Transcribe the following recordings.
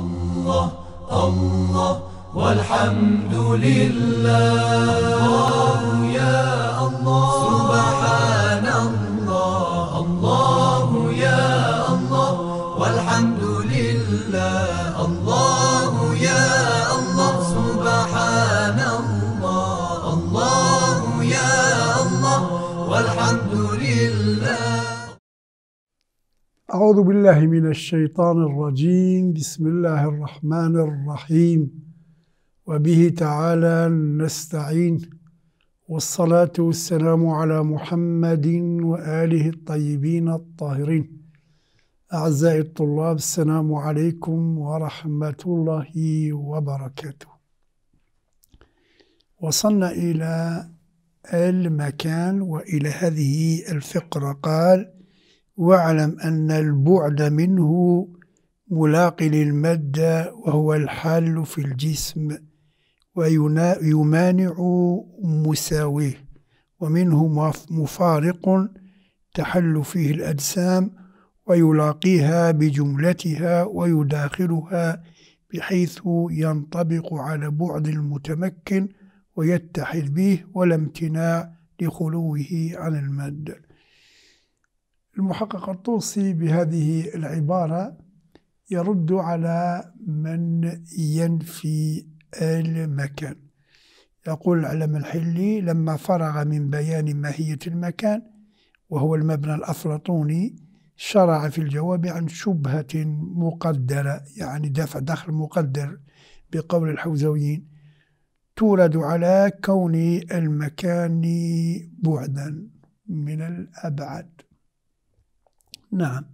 الله الله والحمد لله الله يا الله أعوذ بالله من الشيطان الرجيم بسم الله الرحمن الرحيم وبه تعالى نستعين والصلاة والسلام على محمد وآله الطيبين الطاهرين أعزائي الطلاب السلام عليكم ورحمة الله وبركاته وصلنا إلى المكان وإلى هذه الفقرة قال واعلم أن البعد منه ملاق للمادة وهو الحال في الجسم ويمانع مساويه ومنه مفارق تحل فيه الأجسام ويلاقيها بجملتها ويداخلها بحيث ينطبق على بعد المتمكن ويتحد به ولا امتناع لخلوه عن المادة المحقق الطوسي بهذه العبارة يرد على من ينفي المكان يقول العلم الحلي لما فرغ من بيان ماهية المكان وهو المبنى الأفلاطوني شرع في الجواب عن شبهة مقدرة يعني دفع دخل مقدر بقول الحوزويين تورد على كون المكان بعدا من الأبعد نعم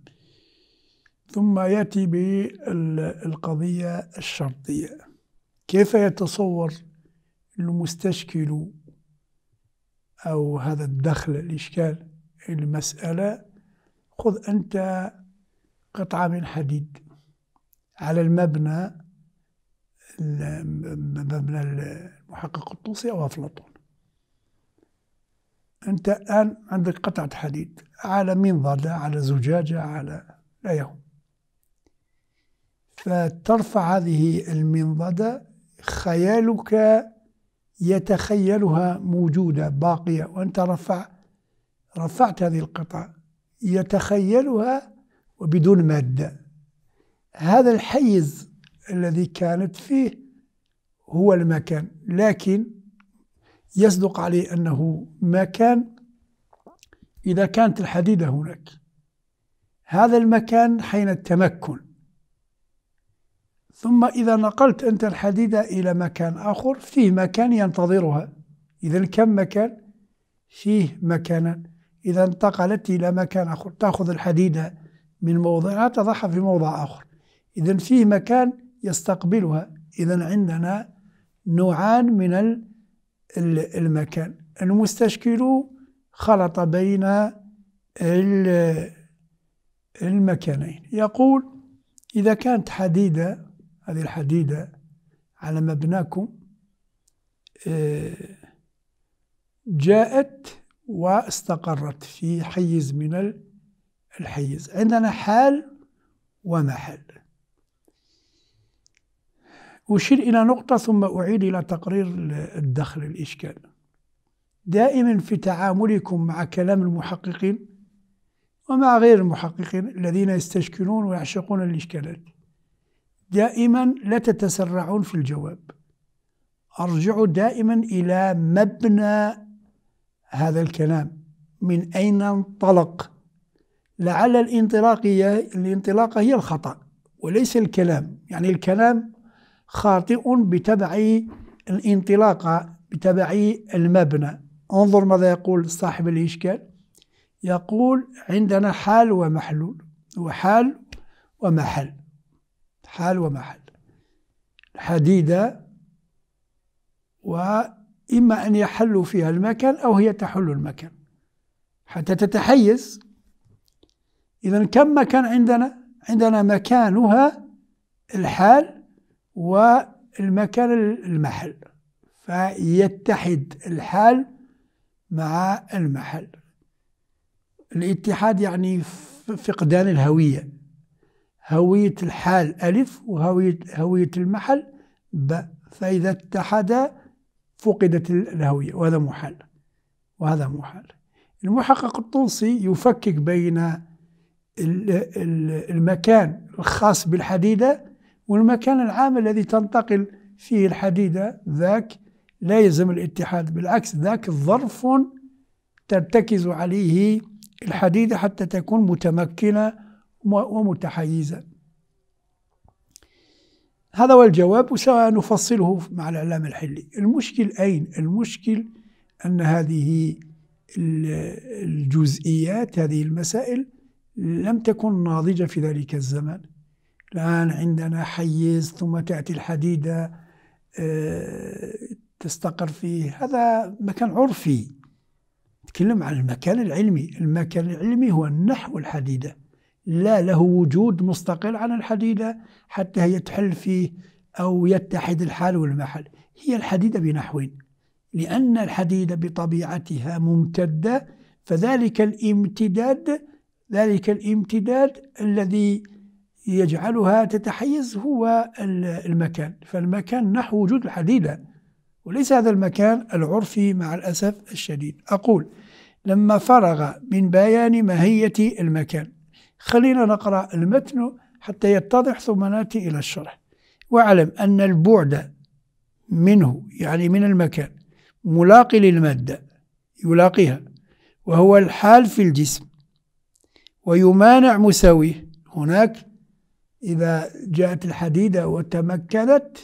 ثم يأتي بالقضية الشرطية كيف يتصور المستشكل أو هذا الدخل الإشكال المسألة خذ أنت قطعة من حديد على المبنى مبنى المحقق الطوسي أو أفلاطون أنت الآن عندك قطعة حديد على منضدة على زجاجة على لا يهم فترفع هذه المنضدة خيالك يتخيلها موجودة باقية وأنت رفع رفعت هذه القطعة يتخيلها وبدون مادة هذا الحيز الذي كانت فيه هو المكان لكن يصدق عليه أنه مكان إذا كانت الحديدة هناك هذا المكان حين التمكن ثم إذا نقلت أنت الحديدة إلى مكان آخر فيه مكان ينتظرها إذا كم مكان؟ فيه مكان إذا انتقلت إلى مكان آخر تأخذ الحديدة من موضعها تضعها في موضع آخر إذا فيه مكان يستقبلها إذا عندنا نوعان من المكان المستشكل خلط بين المكانين يقول إذا كانت حديدة هذه الحديدة على مبناكم آه، جاءت واستقرت في حيز من الحيز عندنا حال ومحل أشير إلى نقطة ثم أعيد إلى تقرير الدخل الإشكال دائما في تعاملكم مع كلام المحققين ومع غير المحققين الذين يستشكلون ويعشقون الإشكالات دائما لا تتسرعون في الجواب ارجعوا دائما الى مبنى هذا الكلام من اين انطلق لعل الانطلاق هي الانطلاق هي الخطا وليس الكلام يعني الكلام خاطئ بتبع الانطلاقة بتبع المبنى انظر ماذا يقول صاحب الإشكال يقول عندنا حال ومحلول وحال ومحل حال ومحل حديدة وإما أن يحل فيها المكان أو هي تحل المكان حتى تتحيز إذا كم مكان عندنا؟ عندنا مكانها الحال والمكان المحل فيتحد الحال مع المحل الاتحاد يعني فقدان الهوية هوية الحال ألف وهوية هوية المحل ب فإذا اتحد فقدت الهوية وهذا محال وهذا محال المحقق التونسي يفكك بين المكان الخاص بالحديدة والمكان العام الذي تنتقل فيه الحديدة ذاك لا يلزم الاتحاد بالعكس ذاك ظرف ترتكز عليه الحديدة حتى تكون متمكنة ومتحيزة هذا هو الجواب وسوف نفصله مع الإعلام الحلي المشكل أين؟ المشكل أن هذه الجزئيات هذه المسائل لم تكن ناضجة في ذلك الزمن الآن عندنا حيز ثم تأتي الحديدة آه، تستقر فيه هذا مكان عرفي نتكلم عن المكان العلمي المكان العلمي هو نحو الحديدة لا له وجود مستقل عن الحديدة حتى هي تحل فيه أو يتحد الحال والمحل هي الحديدة بنحو لأن الحديدة بطبيعتها ممتدة فذلك الامتداد ذلك الامتداد الذي يجعلها تتحيز هو المكان فالمكان نحو وجود الحديدة وليس هذا المكان العرفي مع الأسف الشديد أقول لما فرغ من بيان ماهية المكان خلينا نقرأ المتن حتى يتضح ثم ناتي إلى الشرح واعلم أن البعد منه يعني من المكان ملاقي للمادة يلاقيها وهو الحال في الجسم ويمانع مساويه هناك إذا جاءت الحديدة وتمكنت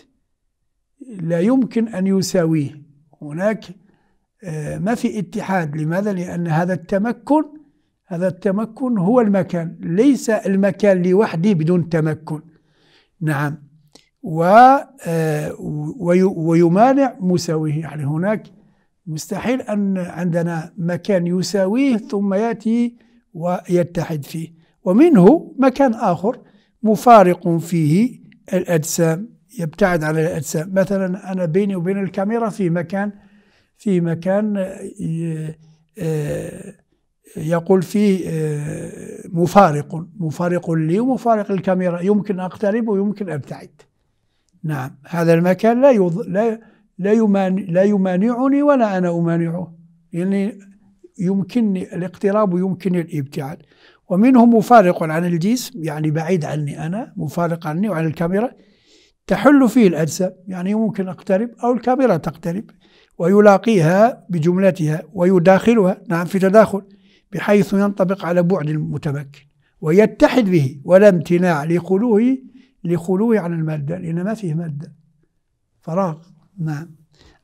لا يمكن أن يساويه هناك آه، ما في اتحاد لماذا؟ لأن هذا التمكن هذا التمكن هو المكان ليس المكان لوحده بدون تمكن نعم و آه، ويمانع مساويه يعني هناك مستحيل أن عندنا مكان يساويه ثم يأتي ويتحد فيه ومنه مكان آخر مفارق فيه الأجسام يبتعد عن الأجسام مثلا أنا بيني وبين الكاميرا في مكان في مكان آه، آه، يقول فيه آه، مفارق مفارق لي ومفارق الكاميرا يمكن أقترب ويمكن أبتعد نعم هذا المكان لا يض... لا لا, يمان... لا يمانعني ولا أنا أمانعه يعني يمكنني الاقتراب ويمكنني الابتعاد ومنهم مفارق عن الجسم يعني بعيد عني أنا مفارق عني وعن الكاميرا تحل فيه الأجسام يعني ممكن أقترب أو الكاميرا تقترب ويلاقيها بجملتها ويداخلها نعم في تداخل بحيث ينطبق على بعد المتمكن ويتحد به ولا امتناع لخلوه لخلوه عن المادة لأن ما فيه مادة فراغ نعم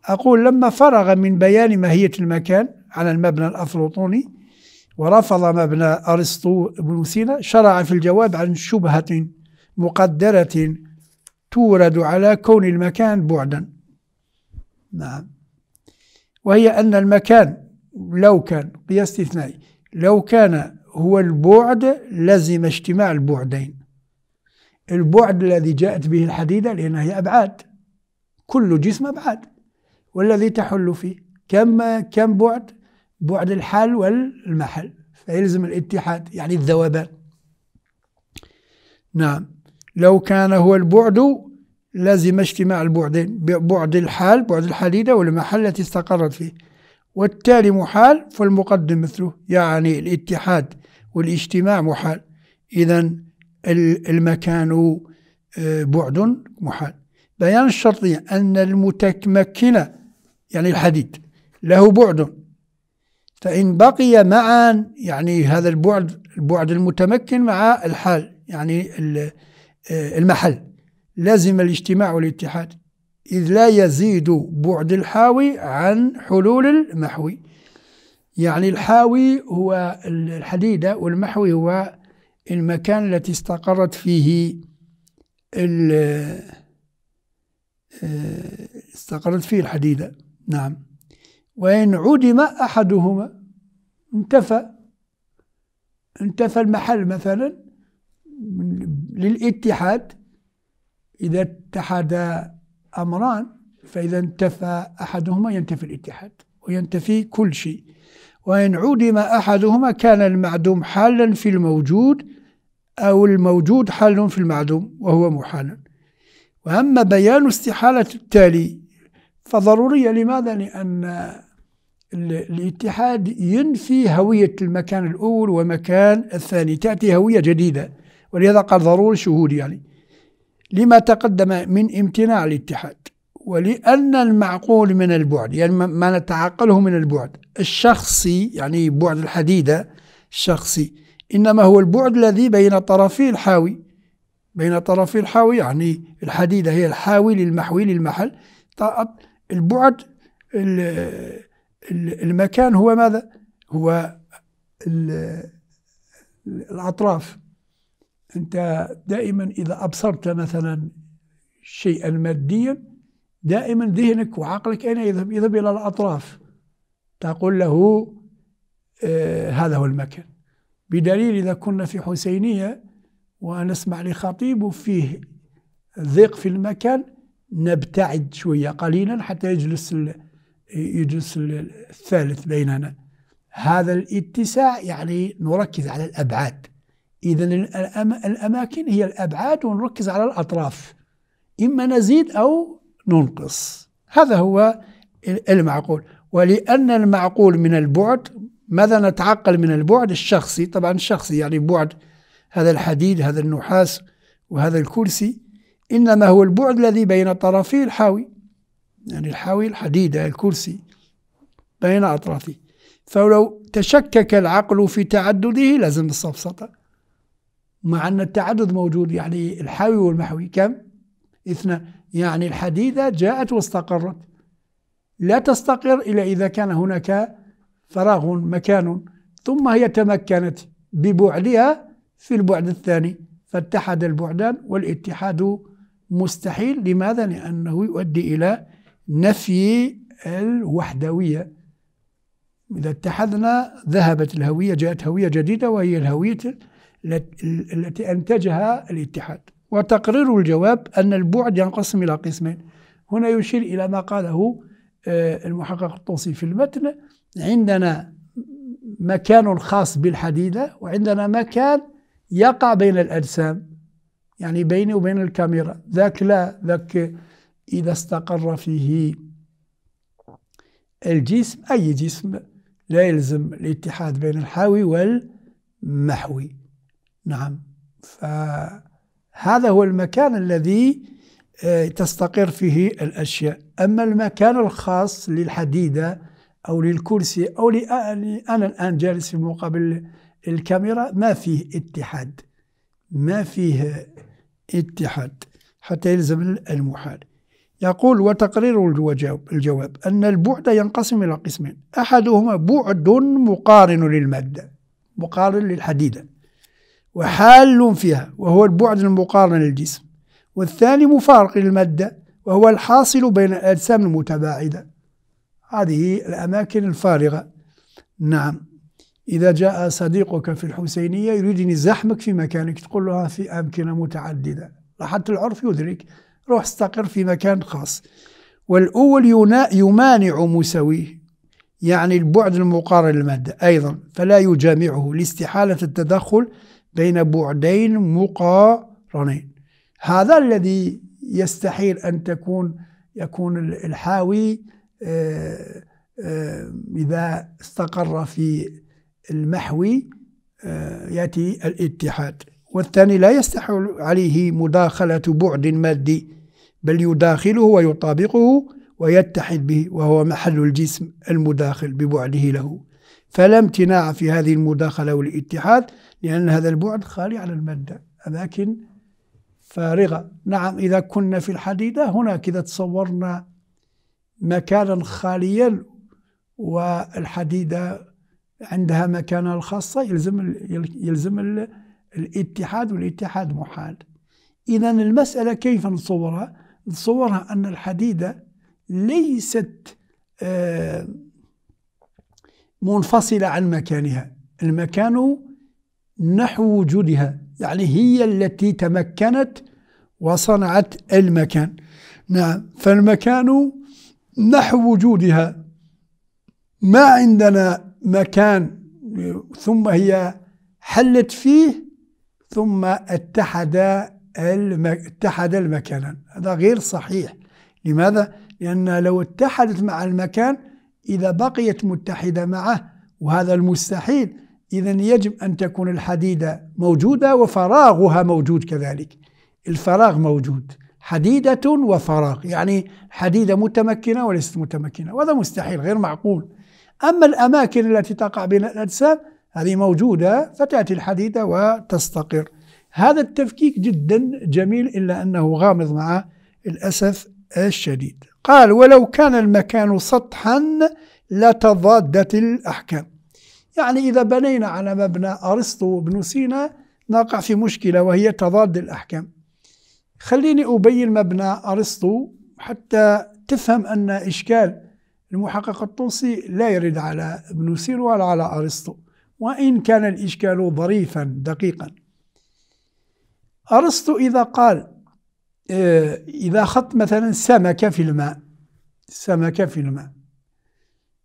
أقول لما فرغ من بيان ماهية المكان على المبنى الأفلاطوني ورفض مبنى أرسطو بن سينا شرع في الجواب عن شبهة مقدرة تورد على كون المكان بعدا نعم وهي أن المكان لو كان قياس استثنائي لو كان هو البعد لزم اجتماع البعدين البعد الذي جاءت به الحديدة لأنها هي أبعاد كل جسم أبعاد والذي تحل فيه كم كم بعد بعد الحال والمحل فيلزم الاتحاد يعني الذوبان نعم لو كان هو البعد لزم اجتماع البعدين بعد الحال بعد الحديدة والمحل التي استقرت فيه والتالي محال فالمقدم مثله يعني الاتحاد والاجتماع محال إذا المكان آه، بعد محال بيان الشرطية أن المتمكن يعني الحديد له بعد فإن بقي معا يعني هذا البعد البعد المتمكن مع الحال يعني آه، المحل لازم الاجتماع والاتحاد إذ لا يزيد بعد الحاوي عن حلول المحوي يعني الحاوي هو الحديدة والمحوي هو المكان التي استقرت فيه آه، استقرت فيه الحديدة نعم وإن عدم أحدهما انتفى انتفى المحل مثلا للاتحاد إذا اتحد أمران فإذا انتفى أحدهما ينتفي الاتحاد وينتفي كل شيء وإن عدم أحدهما كان المعدوم حالا في الموجود أو الموجود حال في المعدوم وهو محال وأما بيان استحالة التالي فضرورية لماذا؟ لأن الاتحاد ينفي هوية المكان الأول ومكان الثاني تأتي هوية جديدة ولهذا قال ضروري شهود يعني لما تقدم من امتناع الاتحاد ولأن المعقول من البعد يعني ما نتعقله من البعد الشخصي يعني بعد الحديدة الشخصي إنما هو البعد الذي بين طرفي الحاوي بين طرفي الحاوي يعني الحديدة هي الحاوي للمحوي للمحل البعد المكان هو ماذا؟ هو الأطراف أنت دائما إذا أبصرت مثلا شيئا ماديا دائما ذهنك وعقلك أين يذهب؟ يذهب إلى الأطراف تقول له آه هذا هو المكان بدليل إذا كنا في حسينية ونسمع لخطيب فيه ضيق في المكان نبتعد شوية قليلا حتى يجلس يجلس الثالث بيننا هذا الاتساع يعني نركز على الأبعاد إذا الأماكن هي الأبعاد ونركز على الأطراف إما نزيد أو ننقص هذا هو المعقول ولأن المعقول من البعد ماذا نتعقل من البعد الشخصي طبعا الشخصي يعني بعد هذا الحديد هذا النحاس وهذا الكرسي إنما هو البعد الذي بين طرفي الحاوي يعني الحاوي الحديدة يعني الكرسي بين أطرافه فلو تشكك العقل في تعدده لازم الصفصطة مع أن التعدد موجود يعني الحاوي والمحوي كم؟ اثنان يعني الحديدة جاءت واستقرت لا تستقر إلا إذا كان هناك فراغ مكان ثم هي تمكنت ببعدها في البعد الثاني فاتحد البعدان والاتحاد مستحيل لماذا؟ لأنه يؤدي إلى نفي الوحدوية إذا اتحدنا ذهبت الهوية جاءت هوية جديدة وهي الهوية التي أنتجها الاتحاد وتقرير الجواب أن البعد ينقسم إلى قسمين هنا يشير إلى ما قاله آه، المحقق الطوسي في المتن عندنا مكان خاص بالحديدة وعندنا مكان يقع بين الأجسام يعني بيني وبين الكاميرا ذاك لا ذاك إذا استقر فيه الجسم أي جسم لا يلزم الاتحاد بين الحاوي والمحوي نعم فهذا هو المكان الذي آه، تستقر فيه الأشياء أما المكان الخاص للحديدة أو للكرسي أو أنا الآن جالس في مقابل الكاميرا ما فيه اتحاد ما فيه اتحاد حتى يلزم المحال يقول وتقرير الجواب, الجواب أن البعد ينقسم إلى قسمين أحدهما بعد مقارن للمادة مقارن للحديدة وحال فيها وهو البعد المقارن للجسم والثاني مفارق للمادة وهو الحاصل بين الأجسام المتباعدة هذه الأماكن الفارغة نعم إذا جاء صديقك في الحسينية يريد أن في مكانك تقول له آه، في أمكنة متعددة لاحظت العرف يدرك روح استقر في مكان خاص والأول يمانع مساويه يعني البعد المقارن للمادة أيضا فلا يجامعه لاستحالة التدخل بين بعدين مقارنين هذا الذي يستحيل أن تكون يكون الحاوي آه، آه، إذا استقر في المحوي آه، يأتي الاتحاد والثاني لا يستحيل عليه مداخلة بعد مادي بل يداخله ويطابقه ويتحد به وهو محل الجسم المداخل ببعده له فلا امتناع في هذه المداخلة والاتحاد لأن هذا البعد خالي على المادة أماكن فارغة نعم إذا كنا في الحديدة هناك إذا تصورنا مكانا خاليا والحديدة عندها مكانها الخاصة يلزم يلزم الاتحاد والاتحاد محال إذا المسألة كيف نصورها؟ نصورها أن الحديدة ليست آه، منفصلة عن مكانها المكان نحو وجودها يعني هي التي تمكنت وصنعت المكان نعم فالمكان نحو وجودها ما عندنا مكان ثم هي حلت فيه ثم اتحد اتحد المكانا هذا غير صحيح لماذا؟ لأن لو اتحدت مع المكان إذا بقيت متحدة معه وهذا المستحيل إذا يجب أن تكون الحديدة موجودة وفراغها موجود كذلك الفراغ موجود حديدة وفراغ يعني حديدة متمكنة وليست متمكنة وهذا مستحيل غير معقول أما الأماكن التي تقع بين الأجسام هذه موجودة فتأتي الحديدة وتستقر هذا التفكيك جدا جميل إلا أنه غامض مع الأسف الشديد قال ولو كان المكان سطحا لتضادت الأحكام يعني إذا بنينا على مبنى أرسطو وابن سينا نقع في مشكلة وهي تضاد الأحكام خليني أبين مبنى أرسطو حتى تفهم أن إشكال المحقق التونسي لا يرد على ابن سينا ولا على أرسطو وإن كان الإشكال ظريفا دقيقا أرسطو إذا قال آه، إذا خط مثلا سمكة في الماء سمكة في الماء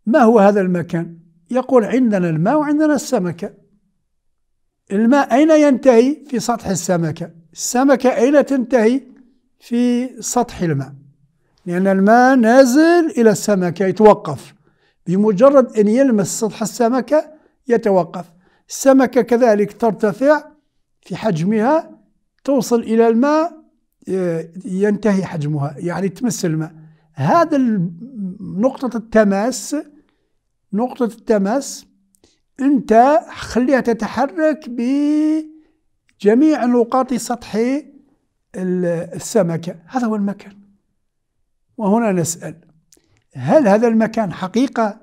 ما هو هذا المكان؟ يقول عندنا الماء وعندنا السمكة الماء أين ينتهي؟ في سطح السمكة السمكة أين تنتهي؟ في سطح الماء لأن الماء نازل إلى السمكة يتوقف بمجرد أن يلمس سطح السمكة يتوقف السمكة كذلك ترتفع في حجمها توصل إلى الماء آه، ينتهي حجمها يعني تمس الماء هذا نقطة التماس نقطة التماس أنت خليها تتحرك بجميع نقاط سطح السمكة هذا هو المكان وهنا نسأل هل هذا المكان حقيقة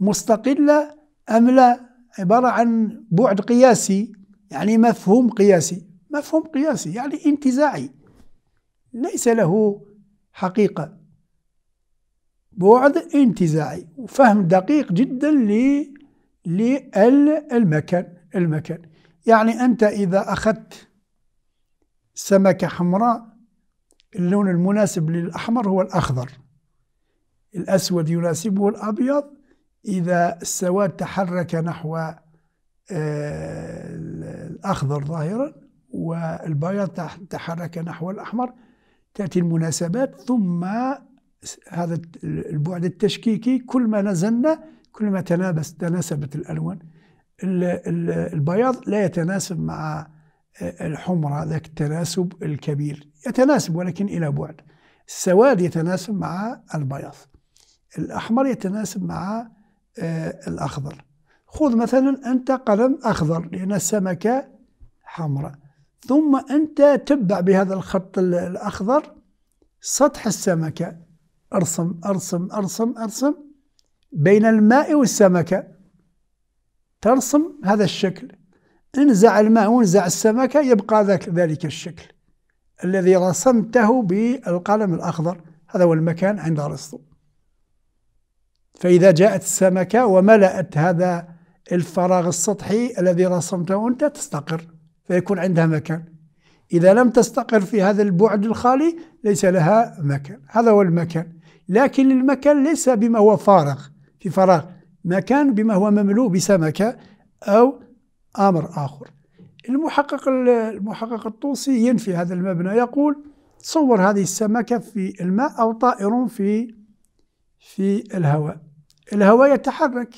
مستقلة أم لا عبارة عن بعد قياسي يعني مفهوم قياسي مفهوم قياسي يعني انتزاعي ليس له حقيقة بعد انتزاعي وفهم دقيق جدا للمكان المكان يعني أنت إذا أخذت سمكة حمراء اللون المناسب للأحمر هو الأخضر الأسود يناسبه الأبيض إذا السواد تحرك نحو آه، الأخضر ظاهرا والبياض تحرك نحو الأحمر تأتي المناسبات ثم هذا البعد التشكيكي كل ما نزلنا كل ما تنابس تناسبت الألوان البياض لا يتناسب مع الحمرة ذاك التناسب الكبير يتناسب ولكن إلى بعد السواد يتناسب مع البياض الأحمر يتناسب مع الأخضر خذ مثلا أنت قلم أخضر لأن السمكة حمراء ثم أنت تبع بهذا الخط الأخضر سطح السمكة أرسم أرسم أرسم أرسم بين الماء والسمكة ترسم هذا الشكل انزع الماء وانزع السمكة يبقى ذاك ذلك الشكل الذي رسمته بالقلم الأخضر هذا هو المكان عند أرسطو فإذا جاءت السمكة وملأت هذا الفراغ السطحي الذي رسمته أنت تستقر فيكون عندها مكان إذا لم تستقر في هذا البعد الخالي ليس لها مكان هذا هو المكان لكن المكان ليس بما هو فارغ في فراغ مكان بما هو مملوء بسمكة أو أمر آخر المحقق المحقق الطوسي ينفي هذا المبنى يقول تصور هذه السمكة في الماء أو طائر في في الهواء الهواء يتحرك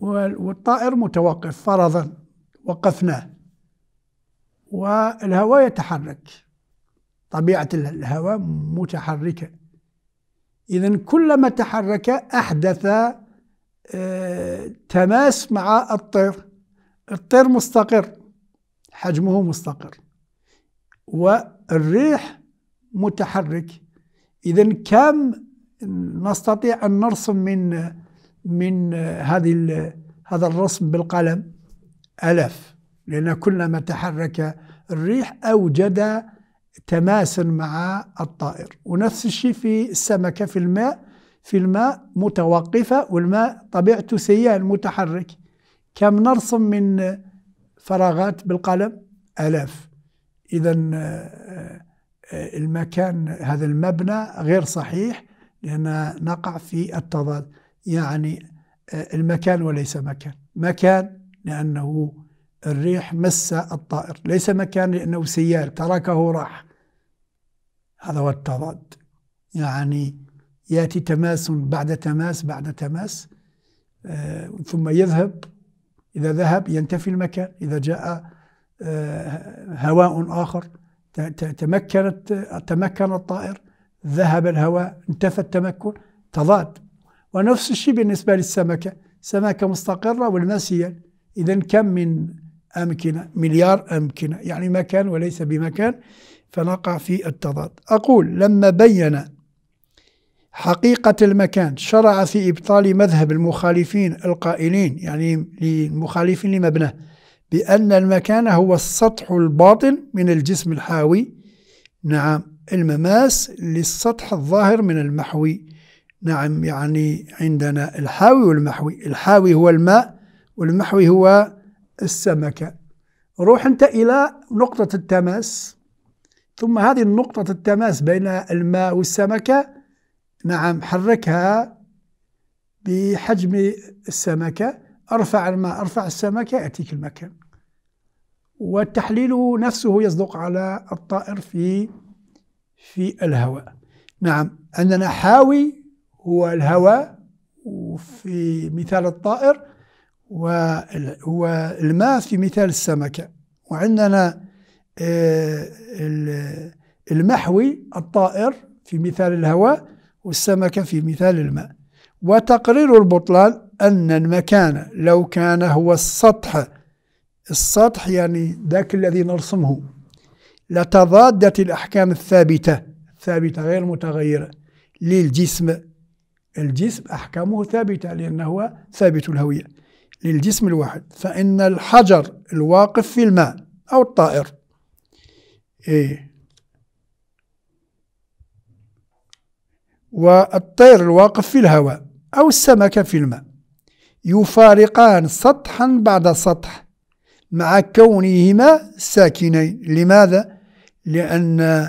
والطائر متوقف فرضا وقفناه والهواء يتحرك طبيعة الهواء متحركة إذا كلما تحرك أحدث آه، تماس مع الطير الطير مستقر حجمه مستقر والريح متحرك إذا كم نستطيع أن نرسم من من هذه هذا الرسم بالقلم آلاف لأن كلما تحرك الريح أوجد تماسا مع الطائر ونفس الشيء في السمكة في الماء في الماء متوقفة والماء طبيعته سيال متحرك كم نرسم من فراغات بالقلم آلاف إذا آه، المكان هذا المبنى غير صحيح لأن نقع في التضاد يعني آه، المكان وليس مكان مكان لأنه الريح مس الطائر ليس مكان لأنه سيال تركه راح هذا هو التضاد يعني يأتي تماس بعد تماس بعد تماس آه ثم يذهب إذا ذهب ينتفي المكان إذا جاء آه هواء آخر تمكنت تمكن الطائر ذهب الهواء انتفى التمكن تضاد ونفس الشيء بالنسبة للسمكة سمكة مستقرة والماسية إذا كم من أمكنة مليار أمكنة يعني مكان وليس بمكان فنقع في التضاد أقول لما بين حقيقة المكان شرع في إبطال مذهب المخالفين القائلين يعني للمخالفين لمبناه بأن المكان هو السطح الباطن من الجسم الحاوي نعم المماس للسطح الظاهر من المحوي نعم يعني عندنا الحاوي والمحوي الحاوي هو الماء والمحوي هو السمكة روح أنت إلى نقطة التماس ثم هذه النقطة التماس بين الماء والسمكة نعم حركها بحجم السمكة أرفع الماء أرفع السمكة يأتيك المكان والتحليل نفسه يصدق على الطائر في في الهواء نعم عندنا حاوي هو الهواء وفي مثال الطائر والماء في مثال السمكة وعندنا آه، المحوي الطائر في مثال الهواء والسمكة في مثال الماء وتقرير البطلان أن المكان لو كان هو السطح السطح يعني ذاك الذي نرسمه لتضادت الأحكام الثابتة ثابتة غير متغيرة للجسم الجسم أحكامه ثابتة لأنه ثابت الهوية للجسم الواحد فإن الحجر الواقف في الماء أو الطائر إيه والطير الواقف في الهواء أو السمكة في الماء يفارقان سطحا بعد سطح مع كونهما ساكنين لماذا؟ لأن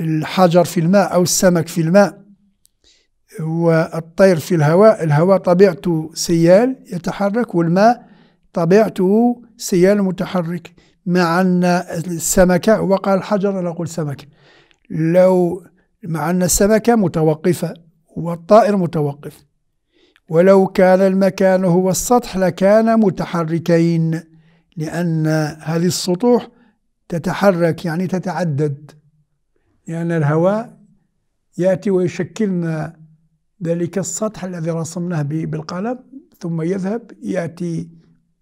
الحجر في الماء أو السمك في الماء هو الطير في الهواء الهواء طبيعته سيال يتحرك والماء طبيعته سيال متحرك مع أن السمكة وقع الحجر نقول سمكة لو مع أن السمكة متوقفة والطائر متوقف ولو كان المكان هو السطح لكان متحركين لأن هذه السطوح تتحرك يعني تتعدد لأن يعني الهواء يأتي ويشكلنا ذلك السطح الذي رسمناه بالقلم ثم يذهب يأتي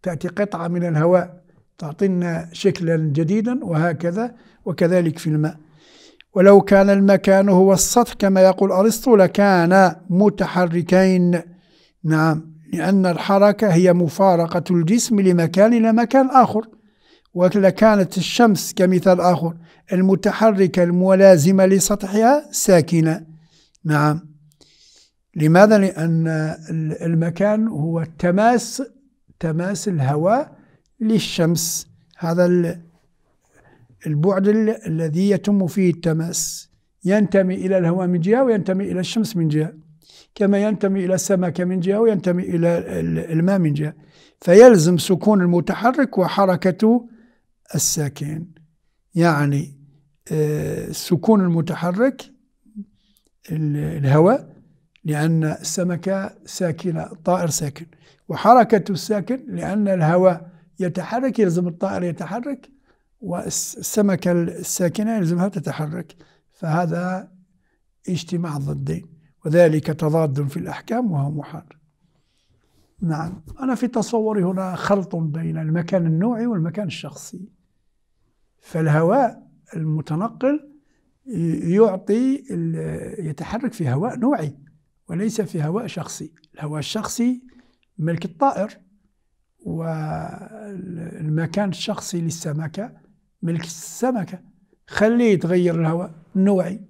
تأتي قطعة من الهواء تعطينا شكلا جديدا وهكذا وكذلك في الماء ولو كان المكان هو السطح كما يقول أرسطو لكان متحركين نعم لأن الحركة هي مفارقة الجسم لمكان إلى مكان آخر ولكانت الشمس كمثال آخر المتحركة الملازمة لسطحها ساكنة نعم لماذا؟ لأن المكان هو تماس تماس الهواء للشمس هذا البعد الذي يتم فيه التماس ينتمي إلى الهواء من جهة وينتمي إلى الشمس من جهة كما ينتمي إلى السمكة من جهة وينتمي إلى الماء من جهة فيلزم سكون المتحرك وحركة الساكن يعني آه، سكون المتحرك الهواء لأن السمكة ساكنة الطائر ساكن وحركة الساكن لأن الهواء يتحرك يلزم الطائر يتحرك والسمكة الساكنة يلزمها تتحرك فهذا اجتماع ضدين وذلك تضاد في الأحكام وهو محال نعم أنا في تصوري هنا خلط بين المكان النوعي والمكان الشخصي فالهواء المتنقل يعطي يتحرك في هواء نوعي وليس في هواء شخصي الهواء الشخصي ملك الطائر والمكان الشخصي للسمكة ملك السمكة خليه يتغير الهواء النوعي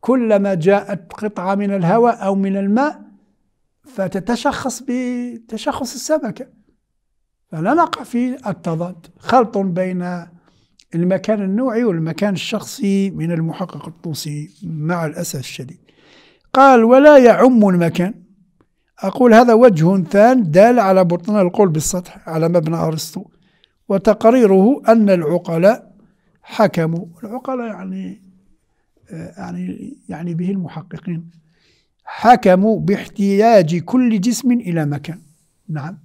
كلما جاءت قطعة من الهواء أو من الماء فتتشخص بتشخص السمكة فلا نقع في التضاد خلط بين المكان النوعي والمكان الشخصي من المحقق الطوسي مع الأسف الشديد قال ولا يعم المكان أقول هذا وجه ثان دال على بطن القول بالسطح على مبنى أرسطو وتقريره أن العقلاء حكموا العقلاء يعني آه، يعني يعني به المحققين حكموا باحتياج كل جسم إلى مكان نعم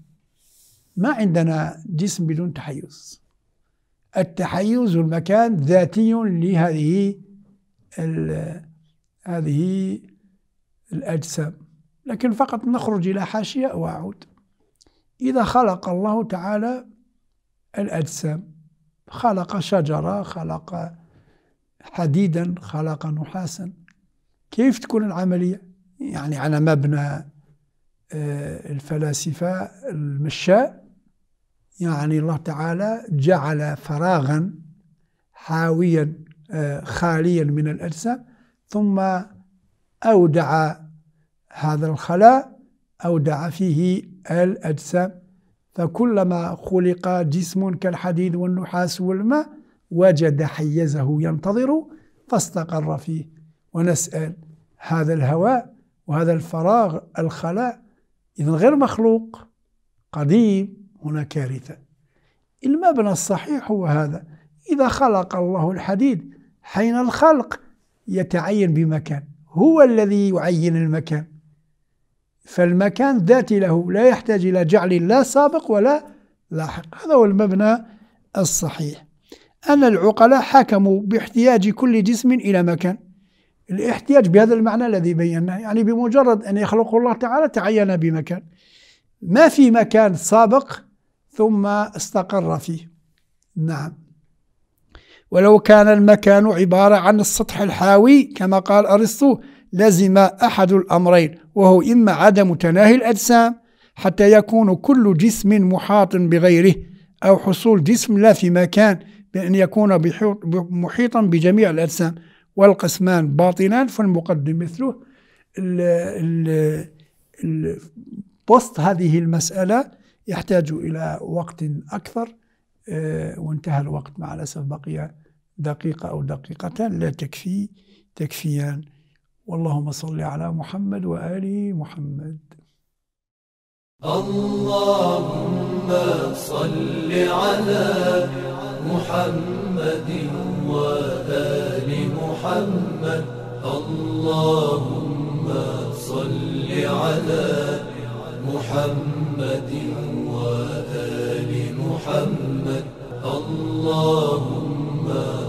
ما عندنا جسم بدون تحيز التحيز والمكان ذاتي لهذه هذه الأجسام لكن فقط نخرج إلى حاشية وأعود إذا خلق الله تعالى الأجسام خلق شجرة خلق حديدا خلق نحاسا كيف تكون العملية يعني على مبنى آه، الفلاسفة المشاء يعني الله تعالى جعل فراغا حاويا آه، خاليا من الأجسام ثم أودع هذا الخلاء أودع فيه الأجسام فكلما خلق جسم كالحديد والنحاس والماء وجد حيزه ينتظر فاستقر فيه ونسأل هذا الهواء وهذا الفراغ الخلاء إذا غير مخلوق قديم هنا كارثة المبنى الصحيح هو هذا إذا خلق الله الحديد حين الخلق يتعين بمكان هو الذي يعين المكان فالمكان ذاتي له لا يحتاج إلى جعل لا سابق ولا لاحق هذا هو المبنى الصحيح أن العقلاء حكموا باحتياج كل جسم إلى مكان الاحتياج بهذا المعنى الذي بيناه يعني بمجرد أن يخلق الله تعالى تعين بمكان ما في مكان سابق ثم استقر فيه نعم ولو كان المكان عبارة عن السطح الحاوي كما قال أرسطو لزم أحد الأمرين وهو إما عدم تناهي الأجسام حتى يكون كل جسم محاط بغيره أو حصول جسم لا في مكان بأن يكون محيطا بجميع الأجسام والقسمان باطنان فالمقدم مثله ال ال ال بسط هذه المسألة يحتاج إلى وقت أكثر آه، وانتهى الوقت مع الأسف بقي دقيقة أو دقيقتان لا تكفي تكفيان واللهم صل على محمد وآل محمد اللهم صل على محمد وآل محمد اللهم صل على محمد وآل محمد اللهم